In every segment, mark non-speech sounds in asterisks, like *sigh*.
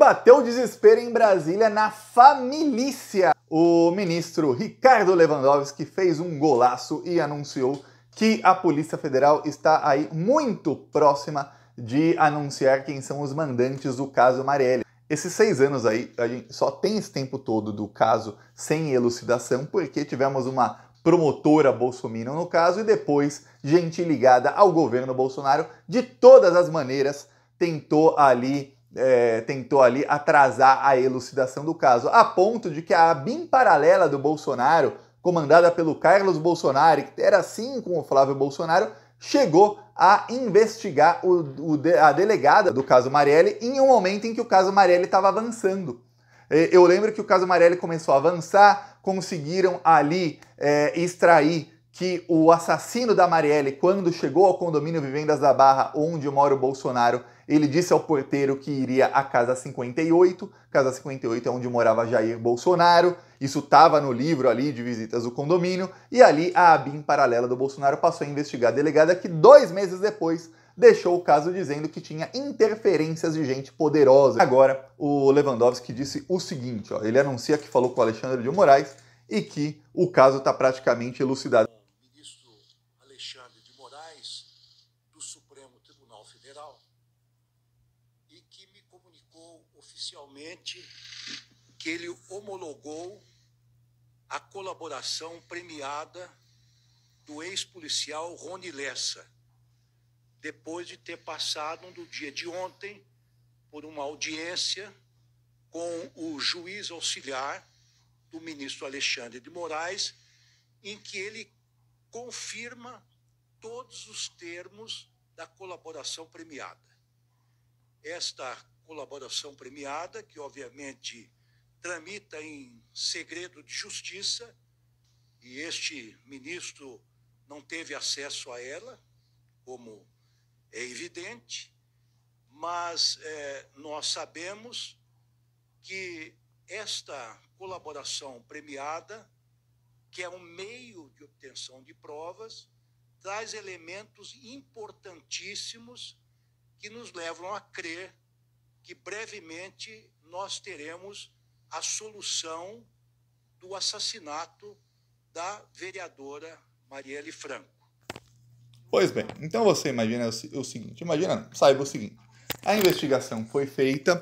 bateu o desespero em Brasília na família. O ministro Ricardo Lewandowski fez um golaço e anunciou que a Polícia Federal está aí muito próxima de anunciar quem são os mandantes do caso Marielle. Esses seis anos aí, a gente só tem esse tempo todo do caso sem elucidação, porque tivemos uma promotora Bolsonaro no caso e depois gente ligada ao governo Bolsonaro de todas as maneiras tentou ali é, tentou ali atrasar a elucidação do caso, a ponto de que a BIM paralela do Bolsonaro, comandada pelo Carlos Bolsonaro, que era assim com o Flávio Bolsonaro, chegou a investigar o, o, a delegada do caso Marielle em um momento em que o caso Marielle estava avançando. Eu lembro que o caso Marielle começou a avançar, conseguiram ali é, extrair que o assassino da Marielle, quando chegou ao condomínio Vivendas da Barra, onde mora o Bolsonaro, ele disse ao porteiro que iria à Casa 58. Casa 58 é onde morava Jair Bolsonaro. Isso estava no livro ali de visitas do condomínio. E ali a ABIN paralela do Bolsonaro passou a investigar a delegada que dois meses depois deixou o caso dizendo que tinha interferências de gente poderosa. Agora, o Lewandowski disse o seguinte, ó, ele anuncia que falou com o Alexandre de Moraes e que o caso está praticamente elucidado. oficialmente que ele homologou a colaboração premiada do ex-policial Rony Lessa, depois de ter passado no dia de ontem por uma audiência com o juiz auxiliar do ministro Alexandre de Moraes, em que ele confirma todos os termos da colaboração premiada. Esta colaboração premiada, que obviamente tramita em segredo de justiça, e este ministro não teve acesso a ela, como é evidente, mas é, nós sabemos que esta colaboração premiada, que é um meio de obtenção de provas, traz elementos importantíssimos que nos levam a crer que brevemente nós teremos a solução do assassinato da vereadora Marielle Franco. Pois bem, então você imagina o seguinte, imagina, saiba o seguinte, a investigação foi feita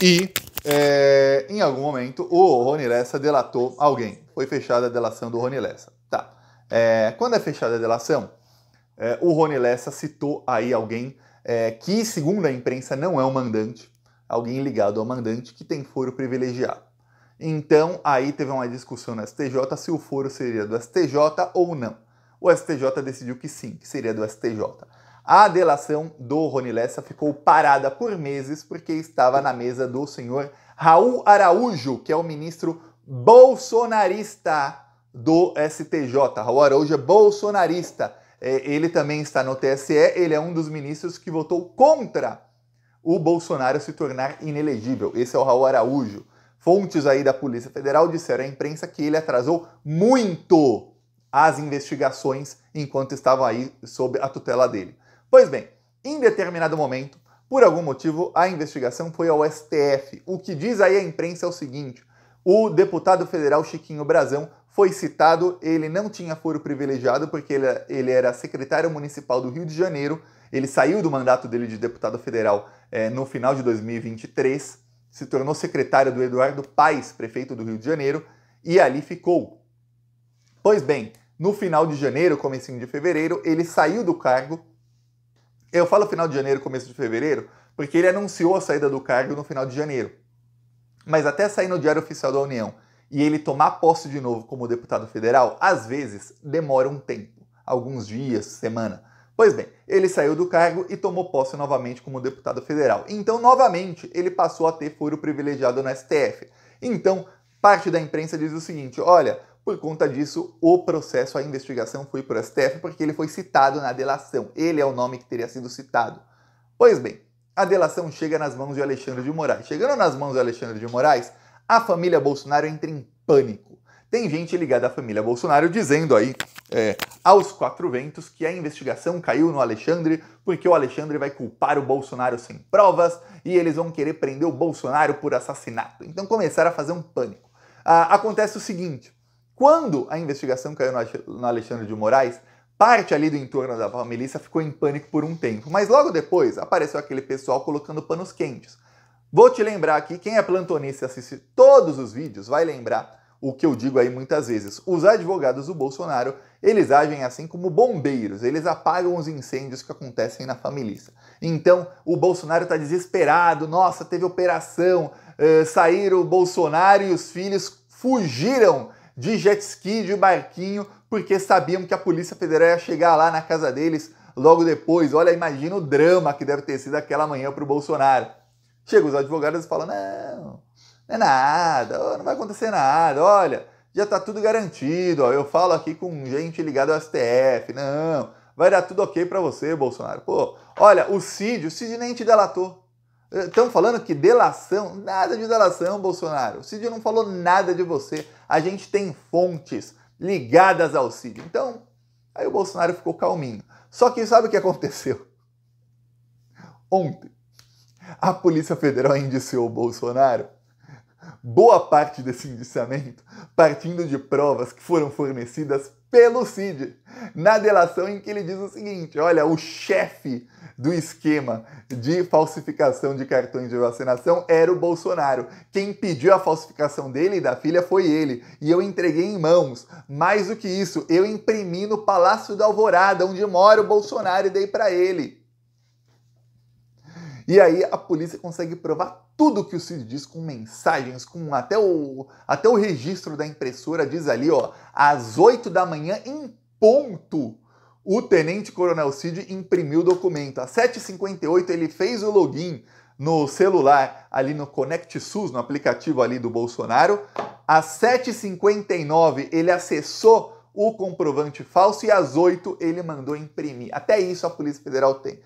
e é, em algum momento o Rony Lessa delatou alguém, foi fechada a delação do Rony Lessa, tá. É, quando é fechada a delação, é, o Rony Lessa citou aí alguém é, que, segundo a imprensa, não é o um mandante, alguém ligado ao mandante que tem foro privilegiado. Então, aí teve uma discussão no STJ se o foro seria do STJ ou não. O STJ decidiu que sim, que seria do STJ. A delação do Rony Lessa ficou parada por meses porque estava na mesa do senhor Raul Araújo, que é o ministro bolsonarista do STJ. Raul Araújo é bolsonarista. É, ele também está no TSE, ele é um dos ministros que votou contra o Bolsonaro se tornar inelegível. Esse é o Raul Araújo. Fontes aí da Polícia Federal disseram à imprensa que ele atrasou muito as investigações enquanto estava aí sob a tutela dele. Pois bem, em determinado momento, por algum motivo, a investigação foi ao STF. O que diz aí a imprensa é o seguinte: o deputado federal Chiquinho Brazão foi citado, ele não tinha foro privilegiado porque ele, ele era secretário municipal do Rio de Janeiro, ele saiu do mandato dele de deputado federal é, no final de 2023, se tornou secretário do Eduardo Paes, prefeito do Rio de Janeiro, e ali ficou. Pois bem, no final de janeiro, comecinho de fevereiro, ele saiu do cargo. Eu falo final de janeiro, começo de fevereiro, porque ele anunciou a saída do cargo no final de janeiro. Mas até sair no Diário Oficial da União e ele tomar posse de novo como deputado federal, às vezes demora um tempo, alguns dias, semana. Pois bem, ele saiu do cargo e tomou posse novamente como deputado federal. Então, novamente, ele passou a ter foro privilegiado no STF. Então, parte da imprensa diz o seguinte: olha, por conta disso, o processo, a investigação foi para o STF porque ele foi citado na delação. Ele é o nome que teria sido citado. Pois bem, a delação chega nas mãos de Alexandre de Moraes. Chegando nas mãos de Alexandre de Moraes, a família Bolsonaro entra em pânico. Tem gente ligada à família Bolsonaro dizendo aí, é, aos quatro ventos, que a investigação caiu no Alexandre porque o Alexandre vai culpar o Bolsonaro sem provas e eles vão querer prender o Bolsonaro por assassinato. Então começaram a fazer um pânico. Ah, acontece o seguinte: quando a investigação caiu no Alexandre de Moraes, parte ali do entorno da milícia ficou em pânico por um tempo, mas logo depois apareceu aquele pessoal colocando panos quentes. Vou te lembrar aqui, quem é plantonista e assiste todos os vídeos vai lembrar o que eu digo aí muitas vezes. Os advogados do Bolsonaro, eles agem assim como bombeiros, eles apagam os incêndios que acontecem na família. Então, o Bolsonaro está desesperado, nossa, teve operação, eh, saíram o Bolsonaro e os filhos fugiram de jet ski, de barquinho, porque sabiam que a Polícia Federal ia chegar lá na casa deles logo depois. Olha, imagina o drama que deve ter sido aquela manhã para o Bolsonaro. Chegam os advogados e falam: não, não é nada, não vai acontecer nada, olha, já está tudo garantido, ó, eu falo aqui com gente ligada ao STF, não, vai dar tudo ok para você, Bolsonaro. Pô, olha, o Cid, o Cid nem te delatou. Estão falando que delação, nada de delação, Bolsonaro. O Cid não falou nada de você. A gente tem fontes ligadas ao Cid. Então, aí o Bolsonaro ficou calminho. Só que sabe o que aconteceu? *laughs* Ontem, a Polícia Federal indiciou o Bolsonaro? Boa parte desse indiciamento partindo de provas que foram fornecidas pelo CID, na delação em que ele diz o seguinte: olha, o chefe do esquema de falsificação de cartões de vacinação era o Bolsonaro. Quem pediu a falsificação dele e da filha foi ele. E eu entreguei em mãos. Mais do que isso, eu imprimi no Palácio da Alvorada, onde mora o Bolsonaro, e dei para ele. E aí a polícia consegue provar tudo o que o Cid diz com mensagens, com até o, até o registro da impressora diz ali, ó, às 8 da manhã em ponto. O tenente coronel Cid imprimiu o documento. Às 7h58 ele fez o login no celular, ali no Connect SUS, no aplicativo ali do Bolsonaro. Às 7h59 ele acessou o comprovante falso e às 8 ele mandou imprimir. Até isso a Polícia Federal tem.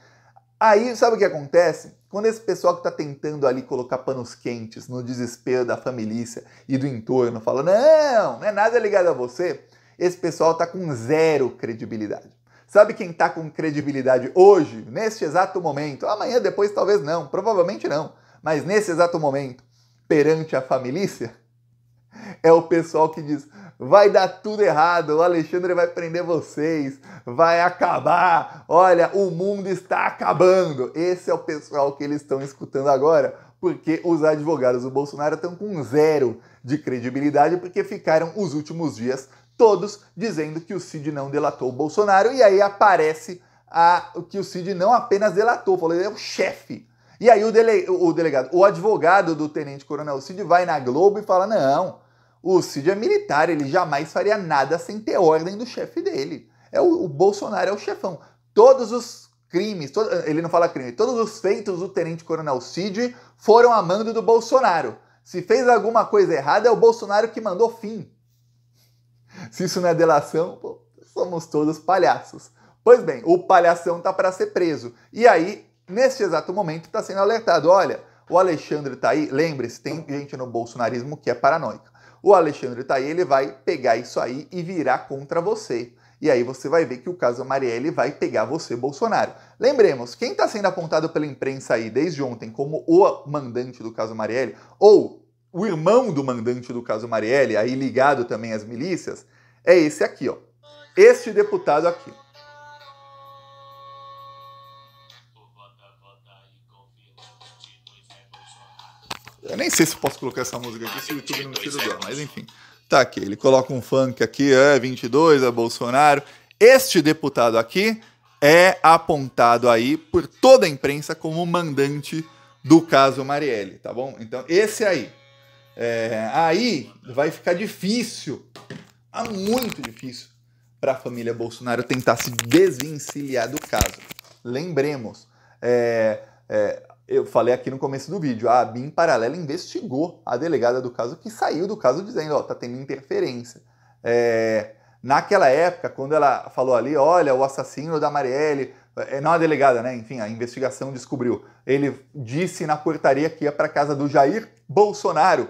Aí, sabe o que acontece? Quando esse pessoal que está tentando ali colocar panos quentes no desespero da família e do entorno fala, não, não é nada ligado a você, esse pessoal está com zero credibilidade. Sabe quem está com credibilidade hoje, neste exato momento? Amanhã, depois, talvez não, provavelmente não. Mas nesse exato momento, perante a família, *laughs* é o pessoal que diz: vai dar tudo errado, o Alexandre vai prender vocês, vai acabar, olha, o mundo está acabando. Esse é o pessoal que eles estão escutando agora, porque os advogados do Bolsonaro estão com zero de credibilidade, porque ficaram os últimos dias todos dizendo que o Cid não delatou o Bolsonaro, e aí aparece a, que o Cid não apenas delatou, falou, ele é o chefe. E aí o, dele, o delegado, o advogado do tenente coronel Cid vai na Globo e fala, não... O Cid é militar, ele jamais faria nada sem ter ordem do chefe dele. É o, o Bolsonaro é o chefão. Todos os crimes, todo, ele não fala crime, todos os feitos do Tenente Coronel Cid foram a mando do Bolsonaro. Se fez alguma coisa errada, é o Bolsonaro que mandou fim. Se isso não é delação, pô, somos todos palhaços. Pois bem, o palhação está para ser preso. E aí, neste exato momento, está sendo alertado: olha, o Alexandre está aí, lembre-se, tem gente no bolsonarismo que é paranoica o Alexandre tá aí, ele vai pegar isso aí e virar contra você. E aí você vai ver que o caso Marielle vai pegar você, Bolsonaro. Lembremos, quem está sendo apontado pela imprensa aí desde ontem como o mandante do caso Marielle, ou o irmão do mandante do caso Marielle, aí ligado também às milícias, é esse aqui, ó. Este deputado aqui. Eu nem sei se posso colocar essa música aqui se o YouTube não tira dela, mas enfim. Tá aqui, ele coloca um funk aqui, é 22, é Bolsonaro. Este deputado aqui é apontado aí por toda a imprensa como mandante do caso Marielle, tá bom? Então, esse aí. É, aí vai ficar difícil, muito difícil, para a família Bolsonaro tentar se desvencilhar do caso. Lembremos, é, é, eu falei aqui no começo do vídeo, a BIM paralela investigou a delegada do caso que saiu do caso dizendo, ó, tá tendo interferência. É, naquela época, quando ela falou ali, olha, o assassino da Marielle, é, não a delegada, né? Enfim, a investigação descobriu. Ele disse na portaria que ia para casa do Jair Bolsonaro.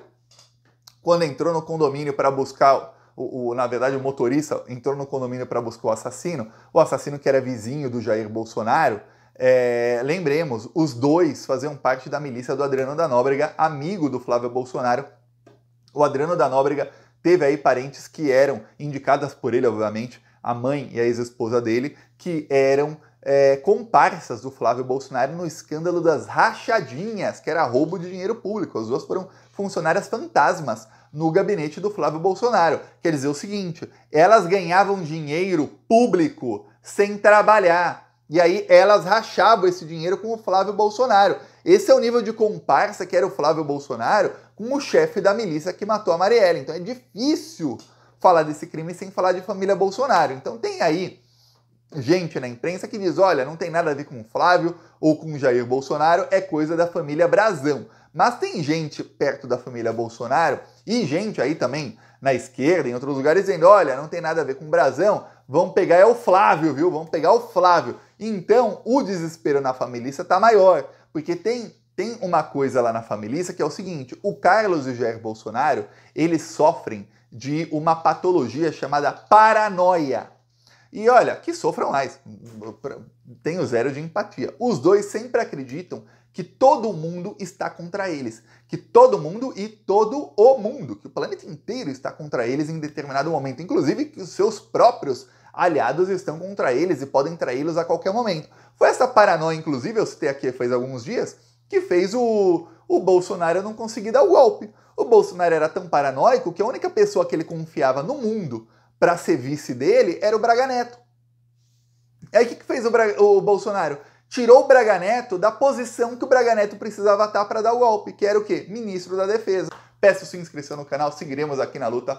Quando entrou no condomínio para buscar o, o, na verdade, o motorista entrou no condomínio para buscar o assassino, o assassino que era vizinho do Jair Bolsonaro, é, lembremos, os dois faziam parte da milícia do Adriano da Nóbrega, amigo do Flávio Bolsonaro. O Adriano da Nóbrega teve aí parentes que eram indicadas por ele, obviamente, a mãe e a ex-esposa dele, que eram é, comparsas do Flávio Bolsonaro no escândalo das rachadinhas, que era roubo de dinheiro público. As duas foram funcionárias fantasmas no gabinete do Flávio Bolsonaro. Quer dizer o seguinte: elas ganhavam dinheiro público sem trabalhar. E aí elas rachavam esse dinheiro com o Flávio Bolsonaro. Esse é o nível de comparsa que era o Flávio Bolsonaro com o chefe da milícia que matou a Marielle. Então é difícil falar desse crime sem falar de família Bolsonaro. Então tem aí gente na imprensa que diz: olha, não tem nada a ver com o Flávio ou com o Jair Bolsonaro, é coisa da família Brazão. Mas tem gente perto da família Bolsonaro e gente aí também na esquerda, em outros lugares, dizendo: olha, não tem nada a ver com o Brazão, vão pegar é o Flávio, viu? Vão pegar o Flávio. Então, o desespero na família está maior, porque tem tem uma coisa lá na família que é o seguinte: o Carlos e o Jair Bolsonaro, eles sofrem de uma patologia chamada paranoia. E olha, que sofram mais. Tenho zero de empatia. Os dois sempre acreditam que todo mundo está contra eles, que todo mundo e todo o mundo, que o planeta inteiro está contra eles em determinado momento, inclusive que os seus próprios aliados estão contra eles e podem traí-los a qualquer momento. Foi essa paranoia, inclusive, eu citei aqui faz alguns dias, que fez o, o Bolsonaro não conseguir dar o golpe. O Bolsonaro era tão paranoico que a única pessoa que ele confiava no mundo para ser vice dele era o Braga Neto. Aí o que, que fez o, o Bolsonaro? Tirou o Braga Neto da posição que o Braga Neto precisava estar para dar o golpe, que era o quê? Ministro da Defesa. Peço sua inscrição no canal, seguiremos aqui na luta.